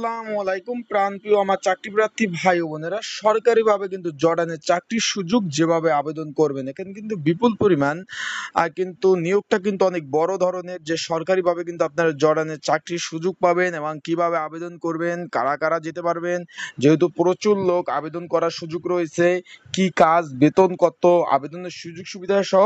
প্রাণপ্রিয় আমার চাকরি প্রার্থী ভাই বোনেরা কিন্তু চাকরির সুযোগ যেভাবে আবেদন করবেন এখানে কিন্তু বিপুল পরিমাণ কিন্তু নিয়োগটা কিন্তু অনেক বড় ধরনের যে কিন্তু আপনারা চাকরির সুযোগ পাবেন এবং কিভাবে আবেদন করবেন কারা কারা যেতে পারবেন যেহেতু প্রচুর লোক আবেদন করার সুযোগ রয়েছে কি কাজ বেতন কত আবেদনের সুযোগ সুবিধা সহ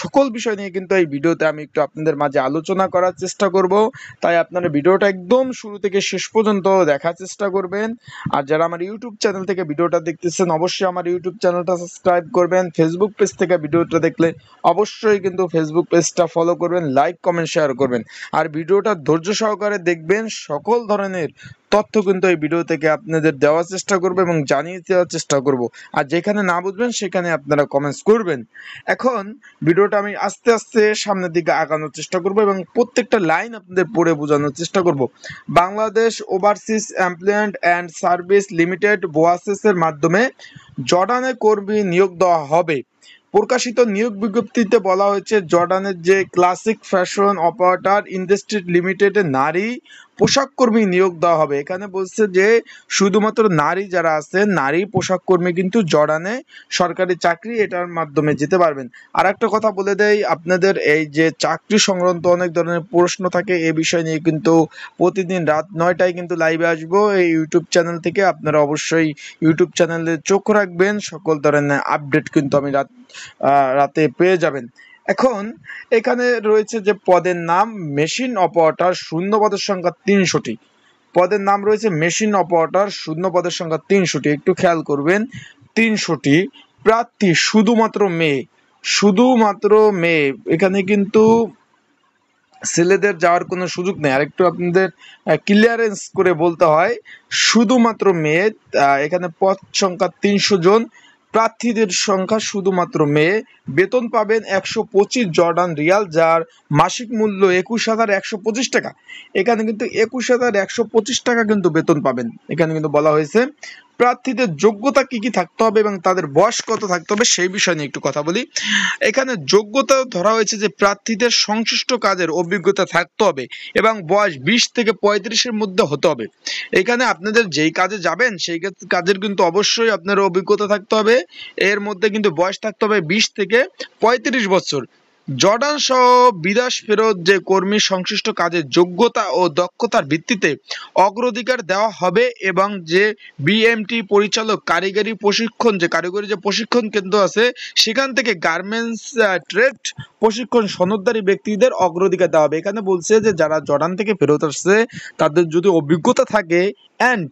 সকল বিষয় নিয়ে কিন্তু এই ভিডিওতে আমি একটু আপনাদের মাঝে আলোচনা করার চেষ্টা করব তাই আপনারা ভিডিওটা একদম শুরু থেকে শেষ পর্যন্ত পর্যন্ত দেখার চেষ্টা করবেন আর যারা আমার ইউটিউব চ্যানেল থেকে ভিডিওটা দেখতেছেন অবশ্যই আমার ইউটিউব চ্যানেলটা সাবস্ক্রাইব করবেন ফেসবুক পেজ থেকে ভিডিওটা দেখলে অবশ্যই কিন্তু ফেসবুক পেজটা ফলো করবেন লাইক কমেন্ট শেয়ার করবেন আর ভিডিওটা ধৈর্য সহকারে দেখবেন সকল ধরনের তথ্য কিন্তু এই ভিডিও থেকে আপনাদের দেওয়ার চেষ্টা করবো এবং জানিয়ে দেওয়ার চেষ্টা করব আর যেখানে না বুঝবেন সেখানে আপনারা কমেন্টস করবেন এখন ভিডিওটা আমি আস্তে আস্তে সামনের দিকে আগানোর চেষ্টা করব এবং প্রত্যেকটা লাইন আপনাদের পড়ে বোঝানোর চেষ্টা করব Bangladesh overseas employment and service limited বোয়াসেসের মাধ্যমে জর্ডানে কর্মী নিয়োগ দেওয়া হবে প্রকাশিত নিয়োগ বিজ্ঞপ্তিতে বলা হয়েছে জর্ডানের যে ক্লাসিক ফ্যাশন অপারেটর ইন্ডাস্ট্রি লিমিটেডের নারী পোশাক কর্মী নিয়োগ দেওয়া হবে এখানে বলছে যে শুধুমাত্র নারী যারা আছে নারী পোশাক কর্মী কিন্তু জড়ানে সরকারি চাকরি এটার মাধ্যমে যেতে পারবেন আর একটা কথা বলে দেয় আপনাদের এই যে চাকরি সংক্রান্ত অনেক ধরনের প্রশ্ন থাকে এ বিষয় নিয়ে কিন্তু প্রতিদিন রাত নয়টায় কিন্তু লাইভে আসব এই ইউটিউব চ্যানেল থেকে আপনারা অবশ্যই ইউটিউব চ্যানেলে চোখ রাখবেন সকল ধরনের আপডেট কিন্তু আমি রাত রাতে পেয়ে যাবেন এখন এখানে রয়েছে যে পদের নাম মেশিন অপারেটর শূন্য পদের সংখ্যা তিনশোটি পদের নাম রয়েছে মেশিন অপারেটর শূন্য পদের সংখ্যা তিনশোটি একটু খেয়াল করবেন তিনশোটি প্রার্থী শুধুমাত্র মেয়ে শুধুমাত্র মেয়ে এখানে কিন্তু ছেলেদের যাওয়ার কোনো সুযোগ নেই আর একটু আপনাদের ক্লিয়ারেন্স করে বলতে হয় শুধুমাত্র মেয়ে এখানে পদ সংখ্যা তিনশো জন প্রার্থীদের সংখ্যা শুধুমাত্র মেয়ে বেতন পাবেন একশো পঁচিশ জর্ডান রিয়াল যার মাসিক মূল্য একুশ হাজার একশো পঁচিশ টাকা এখানে কিন্তু একুশ হাজার একশো পঁচিশ টাকা কিন্তু বেতন পাবেন এখানে কিন্তু বলা হয়েছে প্রার্থীদের যোগ্যতা কি কি থাকতে হবে এবং তাদের বয়স কত থাকতে হবে সেই বিষয় নিয়ে একটু কথা বলি এখানে যোগ্যতা ধরা হয়েছে যে প্রার্থীদের সংশ্লিষ্ট কাজের অভিজ্ঞতা থাকতে হবে এবং বয়স বিশ থেকে পঁয়ত্রিশের মধ্যে হতে হবে এখানে আপনাদের যেই কাজে যাবেন সেই কাজের কিন্তু অবশ্যই আপনার অভিজ্ঞতা থাকতে হবে এর মধ্যে কিন্তু বয়স থাকতে হবে বিশ থেকে পঁয়ত্রিশ বছর জর্ডান সহ বিদেশ ফেরত যে কর্মী সংশ্লিষ্ট কাজের যোগ্যতা ও দক্ষতার ভিত্তিতে অগ্রাধিকার দেওয়া হবে এবং যে বিএমটি পরিচালক কারিগরি প্রশিক্ষণ যে কারিগরি যে প্রশিক্ষণ কেন্দ্র আছে সেখান থেকে গার্মেন্টস ট্রেড প্রশিক্ষণ সনদারী ব্যক্তিদের অগ্রাধিকার দেওয়া হবে এখানে বলছে যে যারা জর্ডান থেকে ফেরত আসছে তাদের যদি অভিজ্ঞতা থাকে অ্যান্ড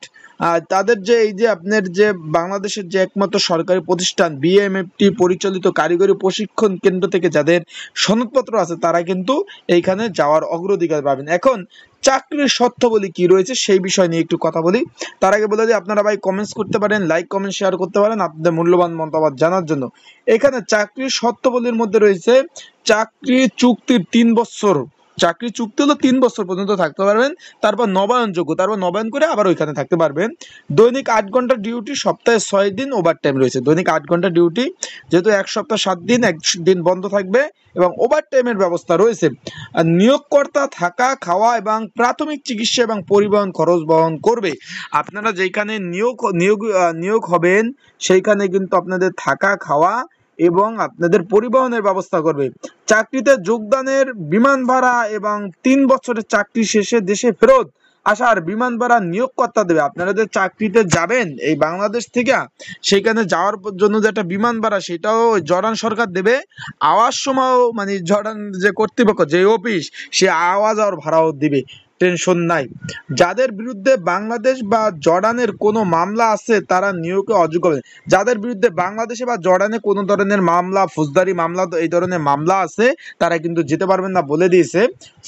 তাদের যে এই যে আপনার যে বাংলাদেশের যে একমাত্র সরকারি প্রতিষ্ঠান বিএমএফটি পরিচালিত কারিগরি প্রশিক্ষণ কেন্দ্র থেকে যাদের সনদপত্র আছে তারা কিন্তু এইখানে যাওয়ার অগ্রাধিকার পাবেন এখন চাকরির শর্তাবলী কি রয়েছে সেই বিষয় নিয়ে একটু কথা বলি তার আগে বলে যে আপনারা ভাই কমেন্টস করতে পারেন লাইক কমেন্ট শেয়ার করতে পারেন আপনাদের মূল্যবান মতামত জানার জন্য এখানে চাকরির শর্তাবলীর মধ্যে রয়েছে চাকরি চুক্তির তিন বছর চাকরি চুক্তি হলো তিন বছর পর্যন্ত থাকতে পারবেন তারপর নবায়ন যোগ্য তারপর নবায়ন করে আবার ওইখানে থাকতে পারবেন দৈনিক আট ঘন্টা ডিউটি সপ্তাহে ছয় দিন ওভার টাইম রয়েছে দৈনিক আট ঘন্টা ডিউটি যেহেতু এক সপ্তাহ সাত দিন এক দিন বন্ধ থাকবে এবং ওভার টাইমের ব্যবস্থা রয়েছে নিয়োগকর্তা থাকা খাওয়া এবং প্রাথমিক চিকিৎসা এবং পরিবহন খরচ বহন করবে আপনারা যেখানে নিয়োগ নিয়োগ নিয়োগ হবেন সেইখানে কিন্তু আপনাদের থাকা খাওয়া এবং আপনাদের পরিবহনের ব্যবস্থা করবে চাকরিতে যোগদানের বিমান ভাড়া এবং তিন বছরের চাকরি শেষে দেশে ফেরত আসার বিমান ভাড়া নিয়োগকর্তা দেবে আপনারা যে চাকরিতে যাবেন এই বাংলাদেশ থেকে সেখানে যাওয়ার জন্য যে একটা বিমান ভাড়া সেটাও জর্ডান সরকার দেবে আওয়াজ সময় মানে জর্ডান যে কর্তৃপক্ষ যে অফিস সে আওয়াজ আর ভাড়াও দিবে টেনশন নাই যাদের বিরুদ্ধে বাংলাদেশ বা জর্ডানের কোনো মামলা আছে তারা নিয়োগে অযোগ্য যাদের বিরুদ্ধে বাংলাদেশে বা জর্ডানে কোনো ধরনের মামলা ফৌজদারি মামলা এই ধরনের মামলা আছে তারা কিন্তু যেতে পারবেন না বলে দিয়েছে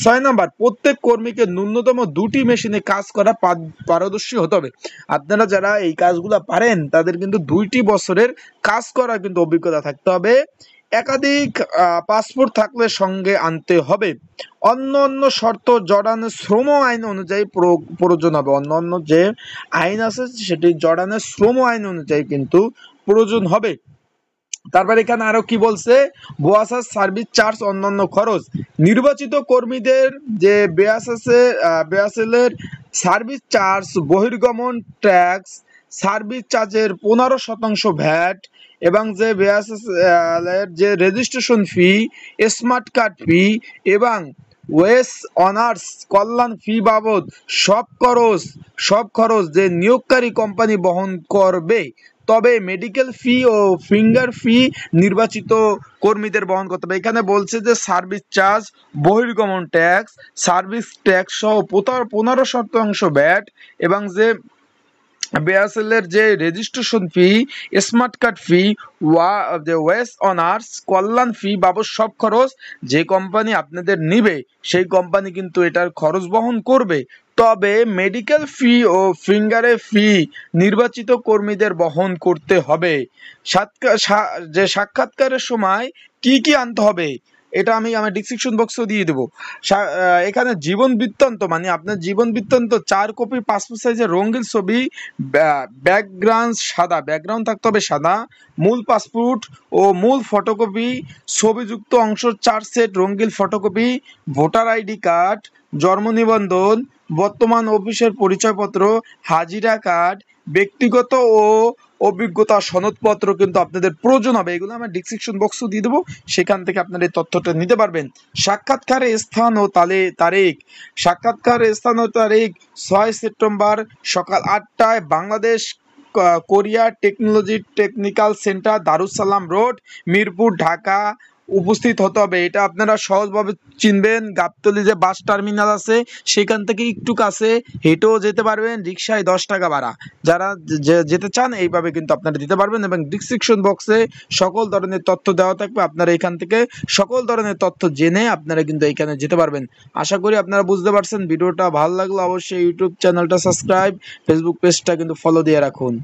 ছয় নম্বর প্রত্যেক কর্মীকে ন্যূনতম দুটি মেশিনে কাজ করা পারদর্শী হতে হবে আপনারা যারা এই কাজগুলো পারেন তাদের কিন্তু দুইটি বছরের কাজ করার কিন্তু অভিজ্ঞতা থাকতে হবে একাধিক পাসপোর্ট থাকলে সঙ্গে আনতে হবে অন্য অন্য শর্ত জর্ডানের শ্রম আইন অনুযায়ী প্রয়োজন হবে অন্য অন্য যে আইন আছে সেটি জর্ডানের শ্রম আইন অনুযায়ী কিন্তু প্রয়োজন হবে তারপর এখানে আরো কি বলছে বোয়াসার সার্ভিস চার্জ অন্যান্য খরচ নির্বাচিত কর্মীদের যে আছে বেয়াসেলের সার্ভিস চার্জ বহির্গমন ট্যাক্স সার্ভিস চার্জের পনেরো শতাংশ ভ্যাট এবং যে বিএসএসএলের যে registration fee smart card fee এবং ওয়েস অনার্স কল্যাণ ফি বাবদ সব খরচ সব খরচ যে নিয়োগকারী কোম্পানি বহন করবে তবে মেডিকেল ফি ও ফিঙ্গার ফি নির্বাচিত কর্মীদের বহন করতে হবে এখানে বলছে যে সার্ভিস চার্জ বহির্গমন ট্যাক্স সার্ভিস ট্যাক্স সহ পনেরো শতাংশ ব্যাট এবং যে বিএসএলের যে registration fee smart card fee ওয়া যে ওয়েস অনার্স কল্যাণ ফি বাবদ সব খরচ যে কোম্পানি আপনাদের নিবে সেই কোম্পানি কিন্তু এটার খরচ বহন করবে তবে মেডিকেল ফি ও ফিঙ্গারে ফি নির্বাচিত কর্মীদের বহন করতে হবে যে সাক্ষাৎকারের সময় কি কি আনতে হবে এটা আমি আমার ডিসক্রিপশন বক্সও দিয়ে দেবো এখানে জীবন বৃত্তান্ত মানে আপনার জীবন বৃত্তান্ত চার কপি পাসপোর্ট সাইজের রঙিন ছবি ব্যাকগ্রাউন্ড সাদা ব্যাকগ্রাউন্ড থাকতে হবে সাদা মূল পাসপোর্ট ও মূল ফটোকপি ছবিযুক্ত অংশ চার সেট রঙিন ফটোকপি ভোটার আইডি কার্ড জন্ম নিবন্ধন বর্তমান অফিসের পরিচয়পত্র হাজিরা কার্ড ব্যক্তিগত ও অভিজ্ঞতা সনদপত্র কিন্তু আপনাদের প্রয়োজন হবে এগুলো আমরা ডিসক্রিপশন বক্সও দিয়ে দেবো সেখান থেকে আপনারা এই তথ্যটা নিতে পারবেন সাক্ষাৎকারের স্থান ও তালে তারিখ সাক্ষাৎকারের স্থান ও তারিখ ছয় সেপ্টেম্বর সকাল আটটায় Bangladesh Korea technology technical centre Darussalam road Mirpur Dhaka উপস্থিত হতে হবে এটা আপনারা সহজভাবে চিনবেন গাবতলি যে বাস টার্মিনাল আছে সেখান থেকে একটু কাছে হেঁটেও যেতে পারবেন রিক্সায় দশ টাকা ভাড়া যারা যেতে চান এইভাবে কিন্তু আপনারা দিতে পারবেন এবং ডিসক্রিপশন বক্সে সকল ধরনের তথ্য দেওয়া থাকবে আপনারা এখান থেকে সকল ধরনের তথ্য জেনে আপনারা কিন্তু এখানে যেতে পারবেন আশা করি আপনারা বুঝতে পারছেন ভিডিওটা ভালো লাগলো অবশ্যই ইউটিউব চ্যানেলটা সাবস্ক্রাইব ফেসবুক পেজটা কিন্তু ফলো দিয়ে রাখুন